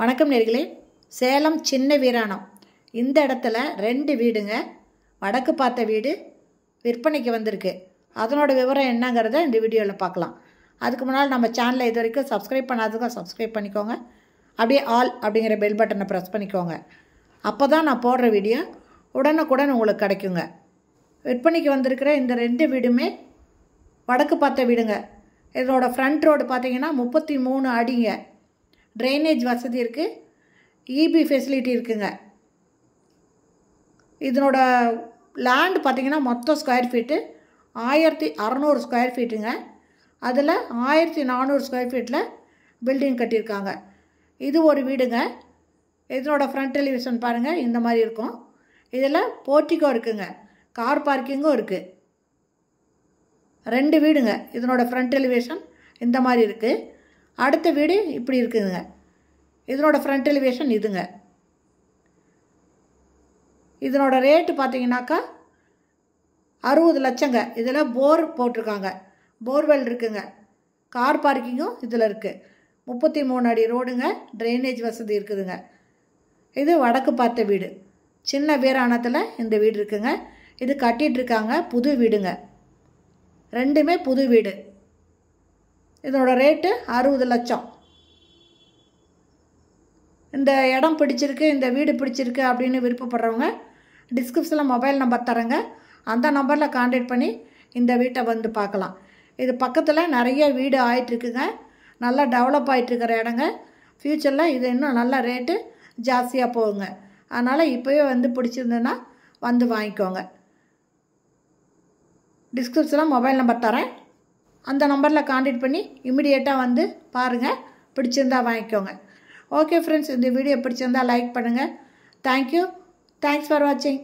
வணக்கம் நேர்களே சேலம் சின்ன வீராணம் இந்த இடத்துல ரெண்டு வீடுங்க வடக்கு பார்த்த வீடு விற்பனைக்கு வந்திருக்கு அதனோட விவரம் என்னங்கிறத இந்த வீடியோவில் பார்க்கலாம் அதுக்கு முன்னால் நம்ம சேனலை இது வரைக்கும் சப்ஸ்கிரைப் பண்ணாததுக்கும் சப்ஸ்கிரைப் பண்ணிக்கோங்க அப்படியே ஆல் அப்படிங்கிற பெல் பட்டனை ப்ரெஸ் பண்ணிக்கோங்க அப்போ தான் நான் போடுற வீடியோ உடனுக்குடன் உங்களுக்கு கிடைக்குங்க விற்பனைக்கு வந்திருக்கிற இந்த ரெண்டு வீடுமே வடக்கு பார்த்த வீடுங்க இதனோட ஃப்ரண்ட் ரோடு பார்த்தீங்கன்னா முப்பத்தி மூணு அடிங்க ட்ரைனேஜ் வசதி இருக்குது இபி e ஃபெசிலிட்டி இருக்குங்க இதனோட லேண்ட் பார்த்திங்கன்னா மொத்தம் ஸ்கொயர் ஃபீட்டு ஆயிரத்தி அறநூறு ஸ்கொயர் ஃபீட்டுங்க அதில் ஆயிரத்தி நானூறு ஸ்கொயர் ஃபீட்டில் பில்டிங் கட்டியிருக்காங்க இது ஒரு வீடுங்க இதனோட ஃப்ரண்ட் டெலிவிஷன் பாருங்கள் இந்த மாதிரி இருக்கும் இதில் போர்ட்டிக்கோ இருக்குதுங்க கார் பார்க்கிங்கும் இருக்குது ரெண்டு வீடுங்க இதனோட ஃப்ரண்ட் எலிவேஷன் இந்த மாதிரி இருக்குது அடுத்த வீடு இப்படி இருக்குதுங்க இதனோட ஃப்ரண்ட் எலிவேஷன் இதுங்க இதனோட ரேட்டு பார்த்தீங்கன்னாக்கா அறுபது லட்சங்க இதில் போர் போட்டிருக்காங்க போர்வெல் இருக்குங்க கார் பார்க்கிங்கும் இதில் இருக்குது முப்பத்தி மூணு அடி ரோடுங்க ட்ரைனேஜ் வசதி இருக்குதுங்க இது வடக்கு பார்த்த வீடு சின்ன வீராணத்தில் இந்த வீடு இருக்குங்க இது கட்டிகிட்ருக்காங்க புது வீடுங்க ரெண்டுமே புது வீடு இதனோட ரேட்டு அறுபது லட்சம் இந்த இடம் பிடிச்சிருக்கு இந்த வீடு பிடிச்சிருக்கு அப்படின்னு விருப்பப்படுறவங்க டிஸ்கிரிப்ஷனில் மொபைல் நம்பர் தரேங்க அந்த நம்பரில் காண்டாக்ட் பண்ணி இந்த வீட்டை வந்து பார்க்கலாம் இது பக்கத்தில் நிறைய வீடு ஆகிட்டுருக்குங்க நல்லா டெவலப் ஆகிட்டுருக்கிற இடங்க ஃப்யூச்சரில் இது இன்னும் நல்ல ரேட்டு ஜாஸ்தியாக போகுங்க அதனால் இப்போயே வந்து பிடிச்சிருந்ததுன்னா வந்து வாங்கிக்கோங்க டிஸ்கிரிப்ஷனில் மொபைல் நம்பர் தரேன் அந்த நம்பரில் காண்டக்ட் பண்ணி இமிடியேட்டாக வந்து பாருங்கள் பிடிச்சிருந்தா வாங்கிக்கோங்க ஓகே ஃப்ரெண்ட்ஸ் இந்த வீடியோ பிடிச்சிருந்தா லைக் பண்ணுங்கள் தேங்க்யூ தேங்க்ஸ் ஃபார் வாட்சிங்